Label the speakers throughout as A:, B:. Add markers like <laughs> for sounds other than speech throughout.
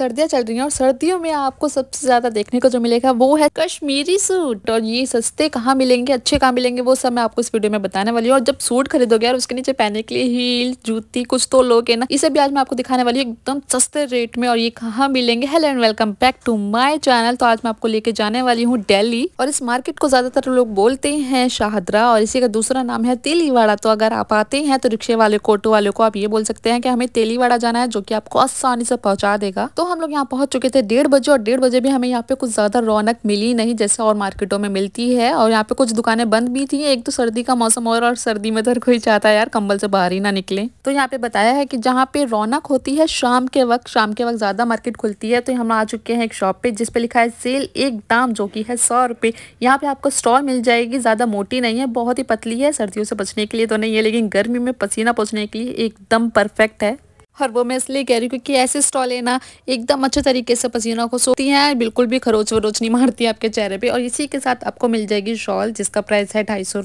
A: सर्दियाँ चल रही हैं और सर्दियों में आपको सबसे ज़्यादा देखने को जो मिलेगा वो है कश्मीरी सूट और ये सस्ते कहाँ मिलेंगे अच्छे कहाँ मिलेंगे वो सब मैं आपको इस वीडियो में बताने वाली हूँ और जब सूट खरीदोगे और उसके नीचे पहनने के लिए हील जूती कुछ तो लोगे ना इसे भी आज मैं आपको दिखाने वाली हूँ एकदम सस्ते रेट में और ये कहाँ मिलेंगे hello and welcome back to my channel तो आज मैं आपको लेके जाने वाली हूँ डेली और इस मार्केट को ज़्यादातर लोग बोलते हैं शाहदरा और इसी का दूसरा नाम है तेलीवाड़ा तो अगर आप आते हैं तो रिक्शे वाले कोटो वालों को आप ये बोल सकते हैं कि हमें तेलीवाड़ा जाना है जो कि आपको आसानी से पहुंचा देगा तो हम लोग यहाँ पहुँच चुके थे डेढ़ बजे और डेढ़ बजे भी हमें यहाँ पे कुछ ज़्यादा रौनक मिली नहीं जैसे और मार्केटों में मिलती है और यहाँ पे कुछ दुकानें बंद भी थी एक तो सर्दी का मौसम और, और सर्दी में तो कोई चाहता है यार कंबल से बाहर ही ना निकले तो यहाँ पे बताया है कि जहाँ पे रौनक होती है शाम के वक्त शाम के वक्त ज़्यादा मार्केट खुलती है तो हम आ चुके हैं एक शॉप पे जिसपे लिखा है सेल एक दाम जो कि है सौ रुपये यहाँ पे आपको स्टॉल मिल जाएगी ज़्यादा मोटी नहीं है बहुत ही पतली है सर्दियों से बचने के लिए तो नहीं है लेकिन गर्मी में पसीना पहुँचने के लिए एकदम परफेक्ट है और वो मैं इसलिए कह रही हूँ क्योंकि ऐसे स्टॉल है ना एकदम अच्छे तरीके से पसीना को सोती हैं बिल्कुल भी खरोच वरोच नहीं मारती आपके चेहरे पर और इसी के साथ आपको मिल जाएगी शॉल जिसका प्राइस है ढाई सौ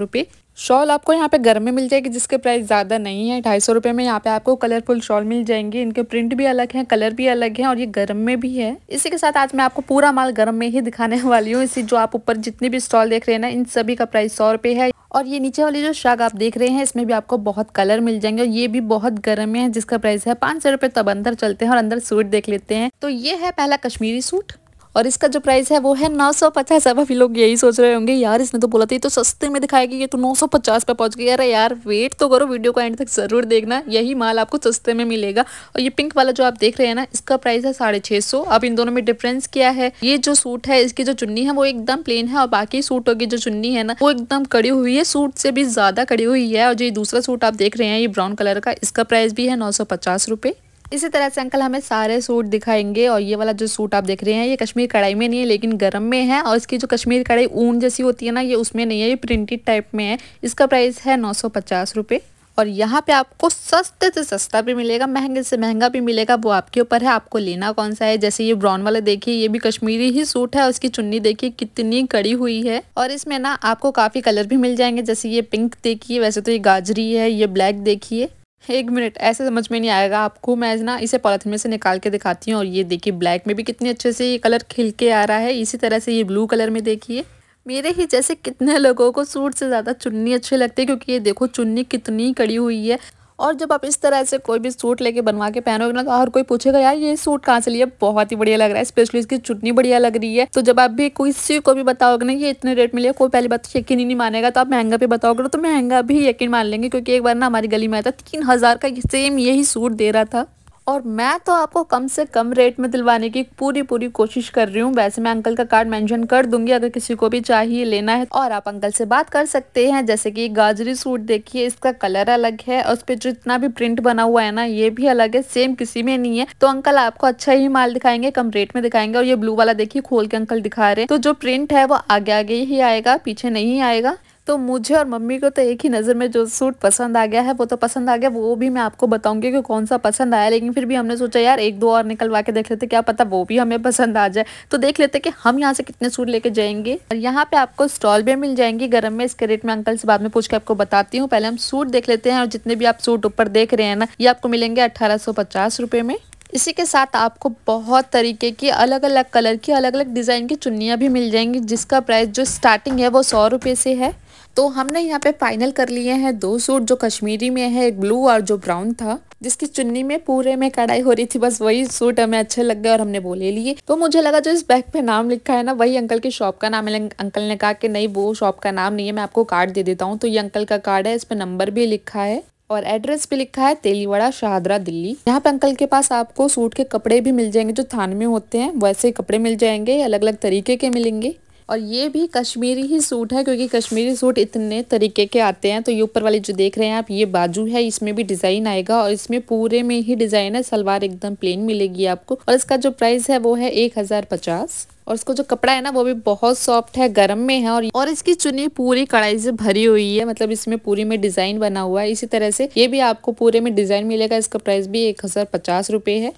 A: शॉल आपको यहाँ पे घर में मिल जाएगी जिसके प्राइस ज़्यादा नहीं है ढाई सौ रुपये में यहाँ पे आपको कलरफुल शॉल मिल जाएंगे इनके प्रिंट भी अलग हैं कलर भी अलग हैं और ये गर्म में भी है इसी के साथ आज मैं आपको पूरा माल गर्म में ही दिखाने <laughs> वाली हूँ इसी जो आप ऊपर जितनी भी स्टॉल देख रहे हैं ना इन सभी का प्राइस सौ रुपये है और ये नीचे वाली जो शाग आप देख रहे हैं इसमें भी आपको बहुत कलर मिल जाएंगे और ये भी बहुत गर्म है जिसका प्राइस है पाँच सौ रुपये तब अंदर चलते हैं और अंदर सूट देख लेते हैं तो ये है पहला कश्मीरी सूट और इसका जो प्राइस है वो है नौ सौ पचास अब अभी लोग यही सोच रहे होंगे यार इसने तो बोला था ये तो सस्ते में दिखाएगी ये तो नौ सौ पचास पर पहुँच गया अरे यार वेट तो करो वीडियो को एंड तक ज़रूर देखना यही माल आपको सस्ते में मिलेगा और ये पिंक वाला जो आप देख रहे हैं ना इसका प्राइस है साढ़े छः सौ अब इन दोनों में डिफरेंस क्या है ये जो सूट है इसकी जो चुन्नी है वो एकदम प्लेन है और बाकी सूटों की जो चुन्नी है ना वो एकदम कड़ी हुई है सूट से भी ज़्यादा कड़ी हुई है और जो दूसरा सूट आप देख रहे हैं ये ब्राउन कलर का इसका प्राइस भी है नौ सौ पचास रुपये इसी तरह से अंकल हमें सारे सूट दिखाएंगे और ये वाला जो सूट आप देख रहे हैं ये कश्मीर कढ़ाई में नहीं है लेकिन गर्म में है और इसकी जो कश्मीर कढ़ाई ऊन जैसी होती है ना ये उसमें नहीं है ये प्रिंटेड टाइप में है इसका प्राइस है नौ सौ पचास रुपये और यहाँ पे आपको सस्ते से सस्ता भी मिलेगा महंगे से महंगा भी मिलेगा वो आपके ऊपर है आपको लेना कौन सा है जैसे ये ब्राउन वाला देखिए ये भी कश्मीरी ही सूट है उसकी चुन्नी देखिए कितनी कड़ी हुई है और इसमें ना आपको काफ़ी कलर भी मिल जाएंगे जैसे ये पिंक देखिए वैसे तो ये गाजरी है ये ब्लैक देखिए एक मिनट ऐसे समझ में नहीं आएगा आपको मैं ना इसे पॉलिथिन में से निकाल के दिखाती हूँ और ये देखिए ब्लैक में भी कितने अच्छे से ये कलर खिल के आ रहा है इसी तरह से ये ब्लू कलर में देखिए मेरे ही जैसे कितने लोगों को सूट से ज़्यादा चुन्नी अच्छी लगती है क्योंकि ये देखो चुन्नी कितनी कड़ी हुई है और जब आप इस तरह से कोई भी सूट लेके बनवा के पहनोगे ना तो हर कोई पूछेगा यार ये सूट कहाँ से लिया बहुत ही बढ़िया लग रहा है स्पेशली इसकी चुटनी बढ़िया लग रही है तो जब आप भी किसी को भी बताओगे ना ये इतने रेट में लिया कोई पहली बात तो यकीन ही नहीं मानेगा तो आप महंगा भी बताओगे तो महंगा भी यकीन मान लेंगे क्योंकि एक बार ना हमारी गली में आया था तीन हज़ार का सेम यही सूट दे रहा था और मैं तो आपको कम से कम रेट में दिलवाने की पूरी पूरी कोशिश कर रही हूँ वैसे मैं अंकल का कार्ड मेंशन कर दूंगी अगर किसी को भी चाहिए लेना है तो। और आप अंकल से बात कर सकते हैं जैसे कि गाजरी सूट देखिए इसका कलर अलग है और उस पर जितना भी प्रिंट बना हुआ है ना ये भी अलग है सेम किसी में नहीं है तो अंकल आपको अच्छा ही माल दिखाएंगे कम रेट में दिखाएंगे और ये ब्लू वाला देखिए खोल के अंकल दिखा रहे हैं तो जो प्रिंट है वो आगे आगे ही आएगा पीछे नहीं आएगा तो मुझे और मम्मी को तो एक ही नज़र में जो सूट पसंद आ गया है वो तो पसंद आ गया वो भी मैं आपको बताऊंगी कि कौन सा पसंद आया लेकिन फिर भी हमने सोचा यार एक दो और निकलवा के देख लेते क्या पता वो भी हमें पसंद आ जाए तो देख लेते कि हम यहाँ से कितने सूट लेके जाएंगे और यहाँ पे आपको स्टॉल भी मिल जाएंगी गर्म में इसके रेट में अंकल से बाद में पूछ के आपको बताती हूँ पहले हम सूट देख लेते हैं और जितने भी आप सूट ऊपर देख रहे हैं ना ये आपको मिलेंगे अट्ठारह सौ पचास रुपये में इसी के साथ आपको बहुत तरीके की अलग अलग कलर की अलग अलग डिज़ाइन की चुन्नियाँ भी मिल जाएंगी जिसका प्राइस जो स्टार्टिंग है वो सौ रुपये से है तो हमने यहाँ पे फाइनल कर लिए हैं दो सूट जो कश्मीरी में है एक ब्लू और जो ब्राउन था जिसकी चुन्नी में पूरे में कढ़ाई हो रही थी बस वही सूट हमें अच्छे लग गए और हमने वो ले लिए तो मुझे लगा जो इस बैग पे नाम लिखा है ना वही अंकल की शॉप का नाम है अंकल ने कहा कि नहीं वो शॉप का नाम नहीं है मैं आपको कार्ड दे देता हूँ तो ये अंकल का कार्ड है इस पे नंबर भी लिखा है और एड्रेस भी लिखा है तेलीवाड़ा शाहदरा दिल्ली यहाँ पे अंकल के पास आपको सूट के कपड़े भी मिल जाएंगे जो थान में होते हैं वैसे कपड़े मिल जाएंगे अलग अलग तरीके के मिलेंगे और ये भी कश्मीरी ही सूट है क्योंकि कश्मीरी सूट इतने तरीके के आते हैं तो ये ऊपर वाले जो देख रहे हैं आप ये बाजू है इसमें भी डिज़ाइन आएगा और इसमें पूरे में ही डिज़ाइन है सलवार एकदम प्लेन मिलेगी आपको और इसका जो प्राइस है वो है एक हज़ार पचास और इसको जो कपड़ा है ना वो भी बहुत सॉफ्ट है गर्म में है और और इसकी चुनी पूरी कढ़ाई से भरी हुई है मतलब इसमें पूरी में डिजाइन बना हुआ है इसी तरह से ये भी आपको पूरे में डिजाइन मिलेगा इसका प्राइस भी एक हजार पचास रुपए है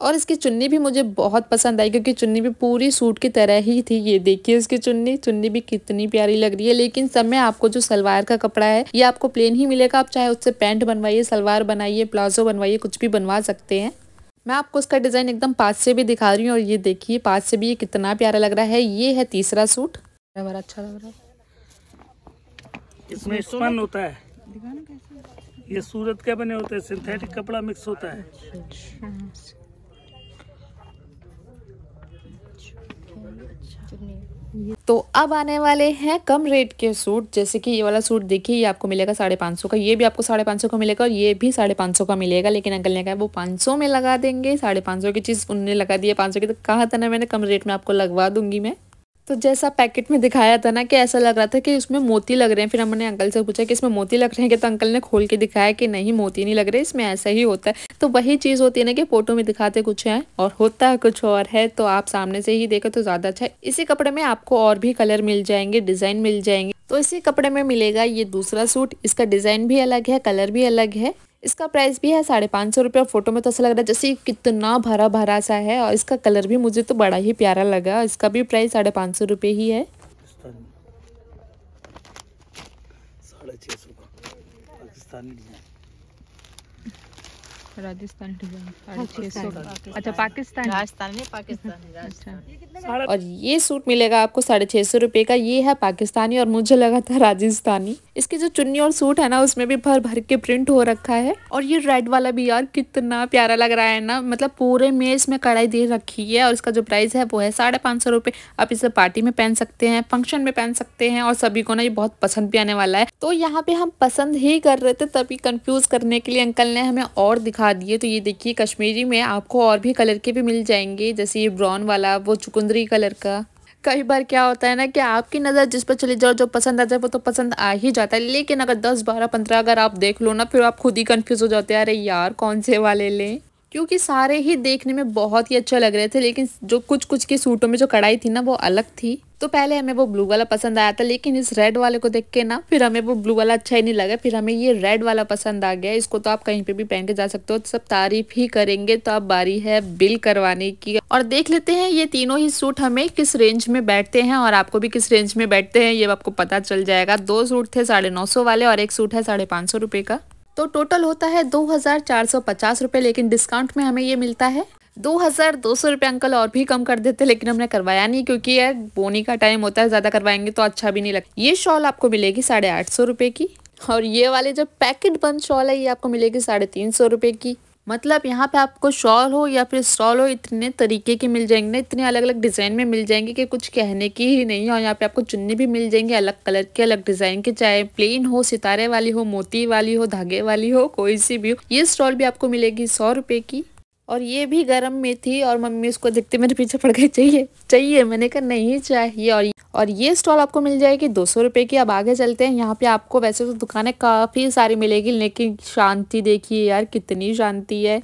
A: और इसकी चुन्नी भी मुझे बहुत पसंद आई क्योंकि चुन्नी भी पूरी सूट की तरह ही थी ये देखिए इसकी चुन्नी चुन्नी भी कितनी प्यारी लग रही है लेकिन सब में आपको जो सलवार का कपड़ा है ये आपको प्लेन ही मिलेगा आप चाहे उससे पैंट बनवाइए सलवार बनाइए प्लाजो बनवाइए कुछ भी बनवा सकते हैं मैं आपको इसका डिज़ाइन एकदम पास से भी दिखा रही हूँ और ये देखिए पास से भी ये कितना प्यारा लग रहा है ये है तीसरा सूट बड़ा अच्छा लग रहा है इसमें स्पन होता है ये सूरत के बने होते हैं सिंथेटिक कपड़ा मिक्स होता है अच्छा, अच्छा। तो अब आने वाले हैं कम रेट के सूट जैसे कि ये वाला सूट देखिए ये आपको मिलेगा साढ़े पाँच सौ का ये भी आपको साढ़े पाँच सौ का मिलेगा और ये भी साढ़े पाँच सौ का मिलेगा लेकिन अंकल ने कहा वो पाँच सौ में लगा देंगे साढ़े पाँच सौ की चीज़ उनने लगा दी है पाँच सौ की तो कहा था ना मैंने कम रेट में आपको लगवा दूंगी मैं तो जैसा पैकेट में दिखाया था ना कि ऐसा लग रहा था कि उसमें मोती लग रहे हैं फिर हमने अंकल से पूछा कि इसमें मोती लग रहे हैं कि तो अंकल ने खोल के दिखाया कि नहीं मोती नहीं लग रहे इसमें ऐसा ही होता है तो वही चीज़ होती है ना कि फ़ोटो में दिखाते कुछ है और होता है कुछ और है तो आप सामने से ही देखो तो ज़्यादा अच्छा है इसी कपड़े में आपको और भी कलर मिल जाएंगे डिज़ाइन मिल जाएंगे तो इसी कपड़े में मिलेगा ये दूसरा सूट इसका डिज़ाइन भी अलग है कलर भी अलग है इसका प्राइस भी है साढ़े पाँच सौ रुपये फ़ोटो में तो ऐसा लग रहा है जैसे कितना भरा भरा सा है और इसका कलर भी मुझे तो बड़ा ही प्यारा लगा इसका भी प्राइस साढ़े पाँच सौ रुपये ही है पाकिस्तान अच्छा, अच्छा। और ये सूट मिलेगा आपको साढ़े छः सौ रुपये का ये है पाकिस्तानी और मुझे लगा था राजस्थानी इसके जो चुन्नी और सूट है ना उसमें भी भर भर के प्रिंट हो रखा है और ये रेड वाला भी यार कितना प्यारा लग रहा है ना मतलब पूरे में इसमें कढ़ाई दे रखी है और इसका जो प्राइस है वो है साढ़े पाँच सौ रुपये आप इसे पार्टी में पहन सकते हैं फंक्शन में पहन सकते हैं और सभी को ना ये बहुत पसंद भी आने वाला है तो यहाँ पे हम पसंद ही कर रहे थे तभी कंफ्यूज करने के लिए अंकल ने हमें और दिखा दिए तो ये देखिए कश्मीरी में आपको और भी कलर के भी मिल जाएंगे जैसे ये ब्राउन वाला वो चुकुंदरी कलर का कई बार क्या होता है ना कि आपकी नज़र जिस पर चली जाओ जो पसंद आ जाए वो तो पसंद आ ही जाता है लेकिन अगर दस बारह पंद्रह अगर आप देख लो ना फिर आप खुद ही कन्फ्यूज़ हो जाते हैं अरे यार कौन से वाले लें क्योंकि सारे ही देखने में बहुत ही अच्छा लग रहे थे लेकिन जो कुछ कुछ के सूटों में जो कढ़ाई थी ना वो अलग थी तो पहले हमें वो ब्लू वाला पसंद आया था लेकिन इस रेड वाले को देख के ना फिर हमें वो ब्लू वाला अच्छा ही नहीं लगा फिर हमें ये रेड वाला पसंद आ गया इसको तो आप कहीं पे भी पहन के जा सकते हो तो सब तारीफ ही करेंगे तो अब बारी है बिल करवाने की और देख लेते हैं ये तीनों ही सूट हमें किस रेंज में बैठते हैं और आपको भी किस रेंज में बैठते हैं ये आपको पता चल जाएगा दो सूट थे साढ़े वाले और एक सूट है साढ़े का तो टोटल होता है दो हज़ार चार सौ पचास रुपये लेकिन डिस्काउंट में हमें ये मिलता है दो हज़ार दो सौ रुपये अंकल और भी कम कर देते लेकिन हमने करवाया नहीं क्योंकि यार बोनी का टाइम होता है ज़्यादा करवाएंगे तो अच्छा भी नहीं लगता ये शॉल आपको मिलेगी साढ़े आठ सौ रुपये की और ये वाले जो पैकेट बंद शॉल है ये आपको मिलेगी साढ़े तीन सौ रुपये की मतलब यहाँ पे आपको शॉल हो या फिर स्टॉल हो इतने तरीके के मिल जाएंगे ना इतने अलग अलग डिज़ाइन में मिल जाएंगे कि कुछ कहने की ही नहीं और यहाँ पे आपको चुन्नी भी मिल जाएंगे अलग कलर के अलग डिज़ाइन के चाहे प्लेन हो सितारे वाली हो मोती वाली हो धागे वाली हो कोई सी भी हो ये स्टॉल भी आपको मिलेगी सौ रुपये की और ये भी गर्म में थी और मम्मी उसको देखते मेरे पीछे पड़ गई चाहिए चाहिए मैंने कहा नहीं चाहिए और और ये स्टॉल आपको मिल जाएगी दो सौ रुपये की अब आगे चलते हैं यहाँ पे आपको वैसे तो दुकानें काफ़ी सारी मिलेगी लेकिन शांति देखिए यार कितनी शांति है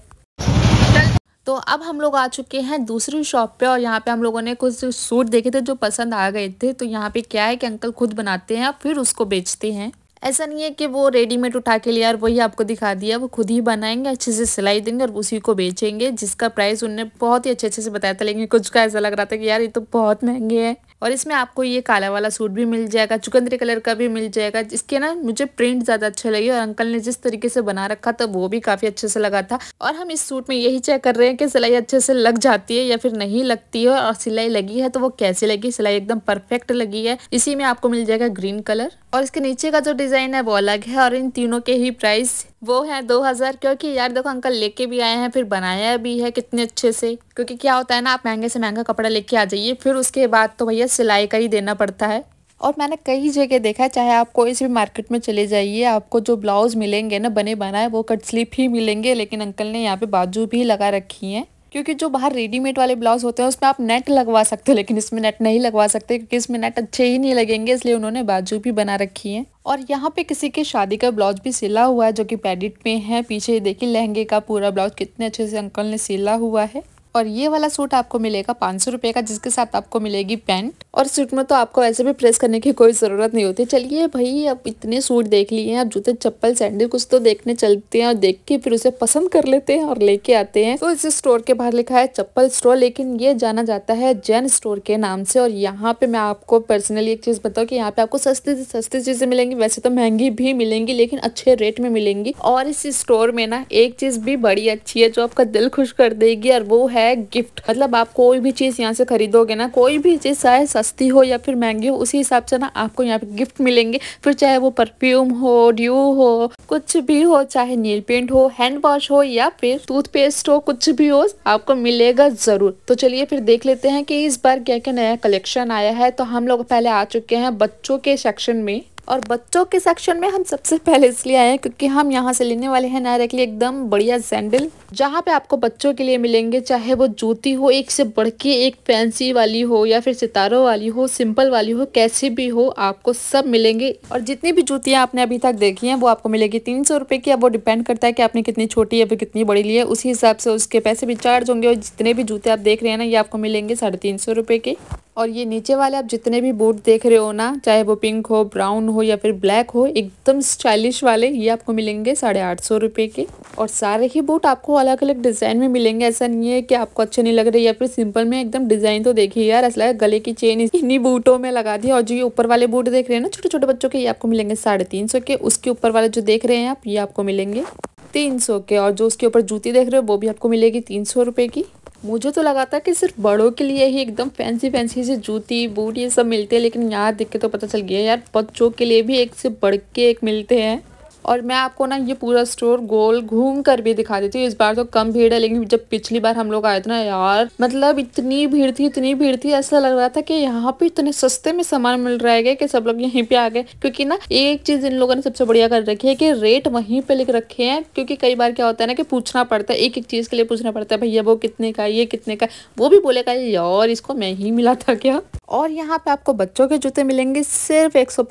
A: तो अब हम लोग आ चुके हैं दूसरी शॉप पे और यहाँ पे हम लोगों ने कुछ सूट देखे थे जो पसंद आ गए थे तो यहाँ पे क्या है कि अंकल खुद बनाते हैं और फिर उसको बेचते हैं ऐसा नहीं है कि वो रेडीमेड उठा के लिया और वही आपको दिखा दिया वो खुद ही बनाएंगे अच्छे से सिलाई देंगे और उसी को बेचेंगे जिसका प्राइस उनने बहुत ही अच्छे अच्छे से बताया था लेकिन कुछ का ऐसा लग रहा था कि यार ये तो बहुत महंगे है और इसमें आपको ये काला वाला सूट भी मिल जाएगा चुकंदरी कलर का भी मिल जाएगा जिसके ना मुझे प्रिंट ज़्यादा अच्छे लगे और अंकल ने जिस तरीके से बना रखा था वो भी काफ़ी अच्छे से लगा था और हम इस सूट में यही चेक कर रहे हैं कि सिलाई अच्छे से लग जाती है या फिर नहीं लगती है और सिलाई लगी है तो वो कैसे लगी सिलाई एकदम परफेक्ट लगी है इसी में आपको मिल जाएगा ग्रीन कलर और इसके नीचे का जो डिज़ाइन डिज़ाइन है वो अलग है और इन तीनों के ही प्राइस वो है दो हज़ार क्योंकि यार देखो अंकल लेके भी आए हैं फिर बनाया भी है कितने अच्छे से क्योंकि क्या होता है ना आप महंगे से महंगा कपड़ा लेके आ जाइए फिर उसके बाद तो भैया सिलाई का ही देना पड़ता है और मैंने कई जगह देखा है चाहे आप कोई भी मार्केट में चले जाइए आपको जो ब्लाउज़ मिलेंगे ना बने बनाए वो कट स्लीप ही मिलेंगे लेकिन अंकल ने यहाँ पे बाजू भी लगा रखी हैं क्योंकि जो बाहर रेडीमेड वाले ब्लाउज होते हैं उसमें आप नेट लगवा सकते हो लेकिन इसमें नेट नहीं लगवा सकते क्योंकि इसमें नेट अच्छे ही नहीं लगेंगे इसलिए उन्होंने बाजू भी बना रखी है और यहाँ पे किसी के शादी का ब्लाउज भी सिला हुआ है जो कि पैडिट में है पीछे देखिए लहंगे का पूरा ब्लाउज कितने अच्छे से अंकल ने सिला हुआ है और ये वाला सूट आपको मिलेगा पाँच सौ रुपये का जिसके साथ आपको मिलेगी पैंट और सूट में तो आपको वैसे भी प्रेस करने की कोई ज़रूरत नहीं होती चलिए भाई अब इतने सूट देख लिए हैं अब जूते चप्पल सैंडल कुछ तो देखने चलते हैं और देख के फिर उसे पसंद कर लेते हैं और लेके आते हैं तो इस स्टोर के बाहर लिखा है चप्पल स्टोर लेकिन ये जाना जाता है जैन स्टोर के नाम से और यहाँ पे मैं आपको पर्सनली एक चीज़ बताऊँ कि यहाँ पे आपको सस्ती से सस्ती चीज़ें मिलेंगी वैसे तो महंगी भी मिलेंगी लेकिन अच्छे रेट में मिलेंगी और इस स्टोर में ना एक चीज़ भी बड़ी अच्छी है जो आपका दिल खुश कर देगी और वो है है गिफ्ट मतलब आप कोई भी चीज़ यहाँ से खरीदोगे ना कोई भी चीज़ चाहे सस्ती हो या फिर महंगी हो उसी हिसाब से ना आपको यहाँ पे गिफ्ट मिलेंगे फिर चाहे वो परफ्यूम हो ड्यू हो कुछ भी हो चाहे नील पेंट हो हैंड वॉश हो या फिर टूथपेस्ट हो कुछ भी हो आपको मिलेगा ज़रूर तो चलिए फिर देख लेते हैं कि इस बार क्या क्या नया कलेक्शन आया है तो हम लोग पहले आ चुके हैं बच्चों के सेक्शन में और बच्चों के सेक्शन में हम सबसे पहले इसलिए आए हैं क्योंकि हम यहाँ से लेने वाले हैं के लिए एकदम बढ़िया सैंडल जहाँ पे आपको बच्चों के लिए मिलेंगे चाहे वो जूती हो एक से बढ़ के एक फैंसी वाली हो या फिर सितारों वाली हो सिंपल वाली हो कैसी भी हो आपको सब मिलेंगे और जितनी भी जूतियाँ आपने अभी तक देखी हैं वो आपको मिलेगी तीन सौ की अब वो डिपेंड करता है कि आपने कितनी छोटी या फिर कितनी बड़ी ली है उसी हिसाब से उसके पैसे भी चार्ज होंगे और जितने भी जूते आप देख रहे हैं ना ये आपको मिलेंगे साढ़े तीन सौ के और ये नीचे वाले आप जितने भी बूट देख रहे हो ना चाहे वो पिंक हो ब्राउन हो या फिर ब्लैक हो एकदम स्टाइलिश वाले ये आपको मिलेंगे साढ़े आठ सौ रुपये के और सारे ही बूट आपको अलग अलग डिज़ाइन में मिलेंगे ऐसा नहीं है कि आपको अच्छे नहीं लग रहे या फिर सिंपल में एकदम डिज़ाइन तो देखिए यार ऐसा गले की चेन इन्हीं बूटों में लगा दी और जो ये ऊपर वाले बूट देख रहे हैं ना छोटे छोटे बच्चों के ये आपको मिलेंगे साढ़े तीन सौ के उसके ऊपर वाले जो देख रहे हैं आप ये आपको मिलेंगे तीन सौ के और जो उसके ऊपर जूती देख रहे हो वो भी आपको मिलेगी तीन सौ रुपये की मुझे तो लगा था कि सिर्फ बड़ों के लिए ही एकदम फैंसी फैंसी से जूती बूट ये सब मिलते हैं लेकिन यहाँ देख के तो पता चल गया यार बच्चों के लिए भी एक से बढ़ के एक मिलते हैं और मैं आपको ना ये पूरा स्टोर गोल घूम कर भी दिखा देती हूँ इस बार तो कम भीड़ है लेकिन जब पिछली बार हम लोग आए थे ना यार मतलब इतनी भीड़ थी इतनी भीड़ थी ऐसा लग रहा था कि यहाँ पे इतने सस्ते में सामान मिल रहा है कि सब लोग यहीं पे आ गए क्योंकि ना एक चीज इन लोगों ने सबसे बढ़िया कर रखी है कि रेट वहीं पे लिख रखे हैं क्योंकि कई बार क्या होता है ना कि पूछना पड़ता है एक एक चीज के लिए पूछना पड़ता है भैया वो कितने का ये कितने का वो भी बोलेगा यार इसको मैं ही मिला था क्या और यहाँ पे आपको बच्चों के जूते मिलेंगे सिर्फ एक सौ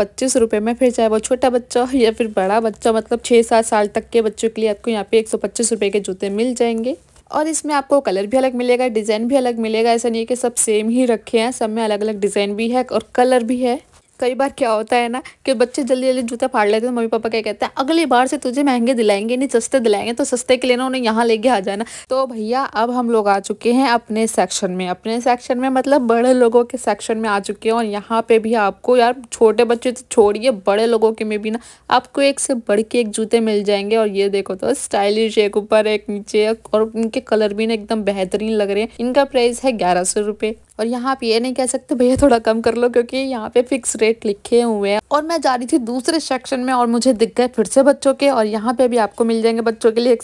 A: में फिर चाहे वो छोटा बच्चा हो या फिर बड़ा बच्चा तो मतलब छः सात साल तक के बच्चों के लिए आपको यहाँ पे एक सौ के जूते मिल जाएंगे और इसमें आपको कलर भी अलग मिलेगा डिज़ाइन भी अलग मिलेगा ऐसा नहीं है कि सब सेम ही रखे हैं सब में अलग अलग डिज़ाइन भी है और कलर भी है कई बार क्या होता है ना कि बच्चे जल्दी जल्दी जूते फाड़ लेते हैं तो मम्मी पापा क्या कहते हैं अगली बार से तुझे महंगे दिलाएंगे नहीं सस्ते दिलाएंगे तो सस्ते के लिए ना उन्हें यहाँ लेके आ जाना तो भैया अब हम लोग आ चुके हैं अपने सेक्शन में अपने सेक्शन में मतलब बड़े लोगों के सेक्शन में आ चुके हैं और यहाँ पे भी आपको यार छोटे बच्चे तो छोड़िए बड़े लोगों के में भी ना आपको एक से बढ़ के एक जूते मिल जाएंगे और ये देखो तो स्टाइलिश एक ऊपर एक नीचे और इनके कलर भी ना एकदम बेहतरीन लग रहे हैं इनका प्राइस है ग्यारह सौ रुपये और यहाँ आप ये नहीं कह सकते भैया थोड़ा कम कर लो क्योंकि यहाँ पे फिक्स रेट लिखे हुए हैं और मैं जा रही थी दूसरे सेक्शन में और मुझे दिख गए फिर से बच्चों के और यहाँ पे भी आपको मिल जाएंगे बच्चों के लिए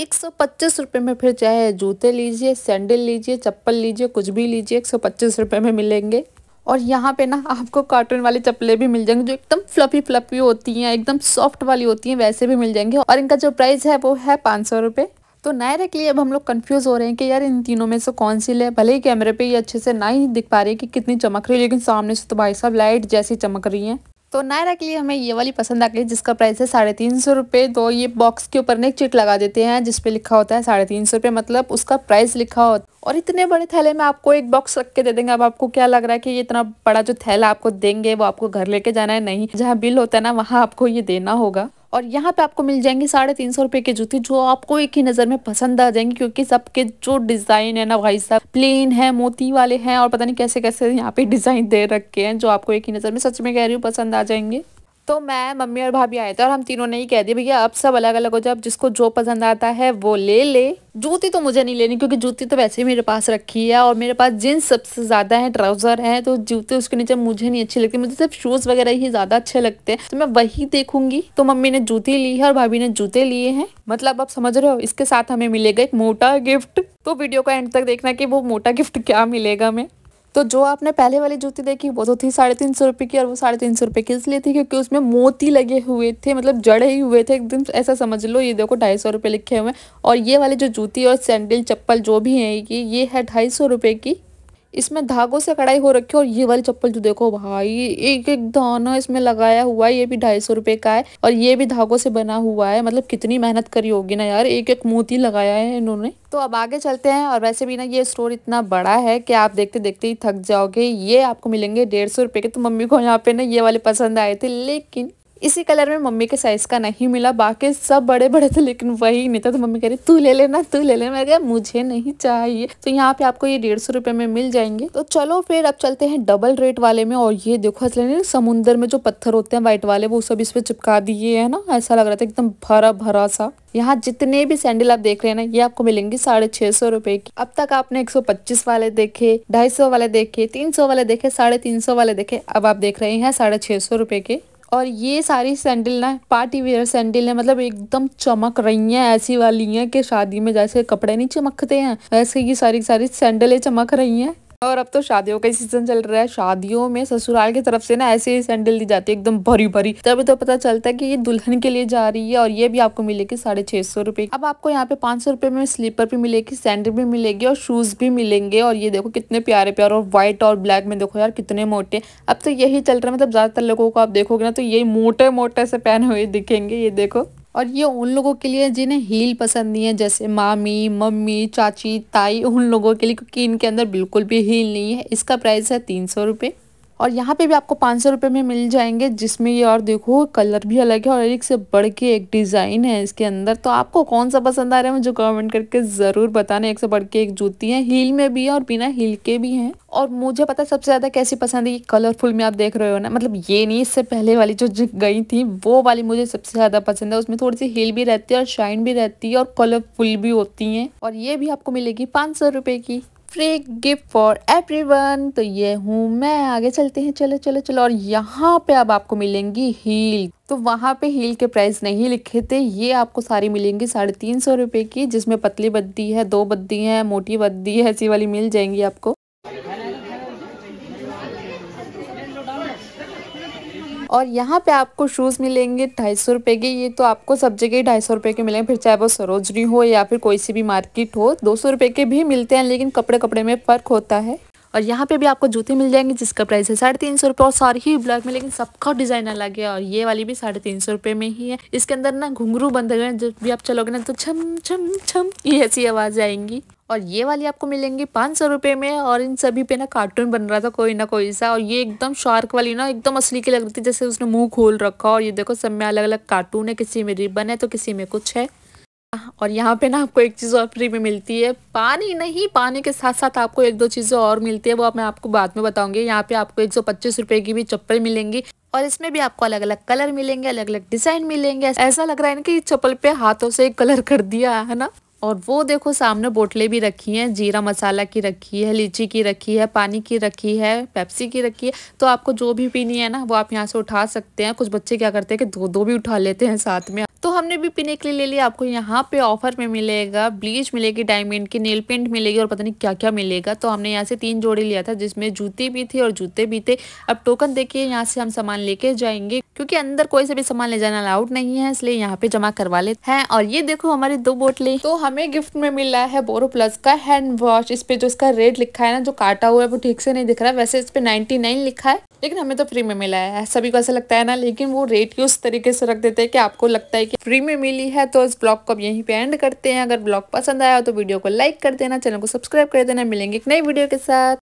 A: एक सौ पच्चीस रुपये में फिर चाहे जूते लीजिए सैंडल लीजिए चप्पल लीजिए कुछ भी लीजिए एक सौ पच्चीस रुपये में मिलेंगे और यहाँ पे ना आपको कार्टून वाली चप्पलें भी मिल जाएंगी जो एकदम फ्लफी फ्लफी होती हैं एकदम सॉफ्ट वाली होती हैं वैसे भी मिल जाएंगी और इनका जो प्राइस है वो है पाँच सौ रुपये तो के लिए अब हम लोग कन्फ्यूज़ हो रहे हैं कि यार इन तीनों में से कौन सी ले भले ही कैमरे पे ये अच्छे से ना ही दिख पा रही है कि कितनी चमक रही है लेकिन सामने से तो भाई साहब लाइट जैसी चमक रही है तो नायरा के लिए हमें ये वाली पसंद आ गई जिसका प्राइस है साढ़े तीन सौ रुपये तो ये बॉक्स के ऊपर ना एक चिट लगा देते हैं जिसपे लिखा होता है साढ़े तीन सौ रुपये मतलब उसका प्राइस लिखा होता है और इतने बड़े थैले में आपको एक बॉक्स रख के दे देंगे अब आपको क्या लग रहा है कि ये इतना बड़ा जो थैला आपको देंगे वो आपको घर लेके जाना है नहीं जहाँ बिल होता है ना वहाँ आपको ये देना होगा और यहाँ पे आपको मिल जाएंगे साढ़े तीन सौ रुपए के जूते जो आपको एक ही नज़र में पसंद आ जाएंगे क्योंकि सबके जो डिज़ाइन है ना भाई साहब प्लेन है मोती वाले हैं और पता नहीं कैसे कैसे यहाँ पे डिज़ाइन दे रखे हैं जो आपको एक ही नज़र में सच में कह रही हूँ पसंद आ जाएंगे तो मैं मम्मी और भाभी आए थे और हम तीनों ने ही कह दिया भैया अब सब अलग अलग हो जाए अब जिसको जो पसंद आता है वो ले ले जूती तो मुझे नहीं लेनी क्योंकि जूती तो वैसे ही मेरे पास रखी है और मेरे पास जीन्स सबसे ज़्यादा है ट्राउज़र है तो जूते उसके नीचे मुझे नहीं अच्छी लगती मुझे सिर्फ शूज़ वगैरह ही ज़्यादा अच्छे लगते हैं तो मैं वही देखूंगी तो मम्मी ने जूती ली है और भाभी ने जूते लिए हैं मतलब आप समझ रहे हो इसके साथ हमें मिलेगा एक मोटा गिफ्ट तो वीडियो का एंड तक देखना कि वो मोटा गिफ्ट क्या मिलेगा हमें तो जो आपने पहले वाली जूती देखी वो तो थी साढ़े तीन सौ रुपये की और वो साढ़े तीन सौ रुपये की इसलिए थी क्योंकि उसमें मोती लगे हुए थे मतलब जड़े ही हुए थे एकदम ऐसा समझ लो ये देखो ढाई सौ रुपये लिखे हुए हैं और ये वाली जो जूती और सैंडल चप्पल जो भी है ये है ढाई सौ रुपये की इसमें धागों से कढ़ाई हो रखी है और ये वाली चप्पल जो देखो भाई एक एक दाना इसमें लगाया हुआ है ये भी ढाई सौ रुपए का है और ये भी धागों से बना हुआ है मतलब कितनी मेहनत करी होगी ना यार एक एक मोती लगाया है इन्होंने तो अब आगे चलते हैं और वैसे भी ना ये स्टोर इतना बड़ा है कि आप देखते देखते ही थक जाओगे ये आपको मिलेंगे डेढ़ सौ रुपए के तो मम्मी को यहाँ पे ना ये वाले पसंद आए थे लेकिन इसी कलर में मम्मी के साइज़ का नहीं मिला बाकी सब बड़े बड़े थे लेकिन वही नहीं था तो मम्मी कह रही तू ले लेना तू ले लेना मैं मुझे नहीं चाहिए तो यहाँ पे आपको ये डेढ़ सौ रुपये में मिल जाएंगे तो चलो फिर अब चलते हैं डबल रेट वाले में और ये देखो असले समुंदर में जो पत्थर होते हैं वाइट वाले वो सब इस पर चिपका दिए है ना ऐसा लग रहा था एकदम भरा भरा सा यहाँ जितने भी सैंडल आप देख रहे हैं ना ये आपको मिलेंगे साढ़े छह सौ रुपए की अब तक आपने एक सौ पच्चीस वाले देखे ढाई सौ वाले देखे तीन सौ वाले देखे साढ़े तीन सौ वाले देखे अब आप देख रहे हैं साढ़े छह सौ रुपए के और ये सारी सैंडल ना पार्टी वेयर सैंडल है मतलब एकदम चमक रही हैं ऐसी वाली हैं कि शादी में जैसे कपड़े नहीं चमकते हैं वैसे ये सारी सारी सैंडलें चमक रही हैं और अब तो शादियों का सीजन चल रहा है शादियों में ससुराल की तरफ से ना ऐसे ही सैंडल दी जाती है एकदम भरी भरी तभी तो पता चलता है कि ये दुल्हन के लिए जा रही है और ये भी आपको मिलेगी साढ़े छह सौ रुपए अब आपको यहाँ पे पांच सौ रुपए में स्लीपर भी मिलेगी सैंडल भी मिलेगी और शूज भी मिलेंगे और ये देखो कितने प्यारे प्यार और व्हाइट और ब्लैक में देखो यार कितने मोटे अब तो यही चल रहा है मतलब ज्यादातर लोगों को आप देखोगे ना तो यही मोटे मोटे से पहने हुए दिखेंगे ये देखो और ये उन लोगों के लिए जिन्हें हील पसंद नहीं है जैसे मामी मम्मी चाची ताई उन लोगों के लिए क्योंकि इनके अंदर बिल्कुल भी हील नहीं है इसका प्राइस है तीन सौ रुपये और यहाँ पे भी आपको पाँच सौ रुपये में मिल जाएंगे जिसमें ये और देखो कलर भी अलग है और एक से बढ़ के एक डिज़ाइन है इसके अंदर तो आपको कौन सा पसंद आ रहा है मुझे कमेंट करके ज़रूर बताना एक से बढ़ के एक जूती है हील में भी है और बिना हील के भी हैं और मुझे पता सबसे ज़्यादा कैसी पसंद है ये कलरफुल में आप देख रहे हो ना मतलब ये नहीं इससे पहले वाली जो गई थी वो वाली मुझे सबसे ज़्यादा पसंद है उसमें थोड़ी सी हील भी रहती है और शाइन भी रहती है और कलरफुल भी होती हैं और ये भी आपको मिलेगी पाँच सौ रुपये की फ्री गिफ्ट फॉर एवरीवन तो ये हूँ मैं आगे चलते हैं चलो चलो चलो और यहाँ पे अब आपको मिलेंगी हील तो वहाँ पे हील के प्राइस नहीं लिखे थे ये आपको सारी मिलेंगी साढ़े तीन सौ रुपये की जिसमें पतली बद्दी है दो बद्दी है मोटी बद्दी है ऐसी वाली मिल जाएंगी आपको और यहाँ पे आपको शूज़ मिलेंगे ढाई सौ रुपये के ये तो आपको सब जगह ढाई सौ रुपये के मिलेंगे फिर चाहे वो सरोजनी हो या फिर कोई सी भी मार्केट हो दो सौ रुपये के भी मिलते हैं लेकिन कपड़े कपड़े में फ़र्क होता है और यहाँ पे भी आपको जूते मिल जाएंगे जिसका प्राइस है साढ़े तीन सौ रुपये और सारी ही ब्लैक में लेकिन सबका डिज़ाइन अलग है और ये वाली भी साढ़े तीन सौ रुपये में ही है इसके अंदर ना घुंघरू बंधे हुए हैं जब भी आप चलोगे ना तो छम छम छम ये ऐसी आवाज़ आएंगी और ये वाली आपको मिलेंगी पाँच सौ रुपये में और इन सभी पे ना कार्टून बन रहा था कोई ना कोई सा और ये एकदम शार्क वाली ना एकदम असली की लग रही थी जैसे उसने मुंह खोल रखा और ये देखो सब में अलग अलग कार्टून है किसी में रिबन है तो किसी में कुछ है और यहाँ पे ना आपको एक चीज़ और फ्री में मिलती है पानी नहीं पानी के साथ साथ आपको एक दो चीज़ें और मिलती है वो मैं आपको बाद में बताऊंगी यहाँ पे आपको एक सौ पच्चीस की भी चप्पल मिलेंगी और इसमें भी आपको अलग अलग कलर मिलेंगे अलग अलग डिज़ाइन मिलेंगे ऐसा लग रहा है ना कि चप्पल पे हाथों से कलर कर दिया है ना और वो देखो सामने बोटलें भी रखी हैं जीरा मसाला की रखी है लीची की रखी है पानी की रखी है पेप्सी की रखी है तो आपको जो भी पीनी है ना वो आप यहाँ से उठा सकते हैं कुछ बच्चे क्या करते हैं कि दो दो भी उठा लेते हैं साथ में तो हमने भी पीने के लिए ले लिया आपको यहाँ पे ऑफर में मिलेगा ब्लीच मिलेगी डायमंड की नेल पेंट मिलेगी और पता नहीं क्या क्या मिलेगा तो हमने यहाँ से तीन जोड़ी लिया था जिसमें जूते भी थे और जूते भी थे अब टोकन देखिए यहाँ से हम सामान लेके जाएंगे क्योंकि अंदर कोई से भी सामान ले जाना अलाउड नहीं है इसलिए यहाँ पे जमा करवा लेते हैं और ये देखो हमारी दो बोटले तो हमें गिफ्ट में मिला है बोरो प्लस का हैंड वॉश इस पे जो इसका रेट लिखा है ना जो काटा हुआ है वो ठीक से नहीं दिख रहा है वैसे इस पे 99 लिखा है लेकिन हमें तो फ्री में मिला है सभी को ऐसा लगता है ना लेकिन वो रेट ही उस तरीके से रख देते हैं कि आपको लगता है कि फ्री में मिली है तो इस ब्लॉग को अब यहीं पे एंड करते हैं अगर ब्लॉग पसंद आया तो वीडियो को लाइक कर देना चैनल को सब्सक्राइब कर देना मिलेंगे एक नई वीडियो के साथ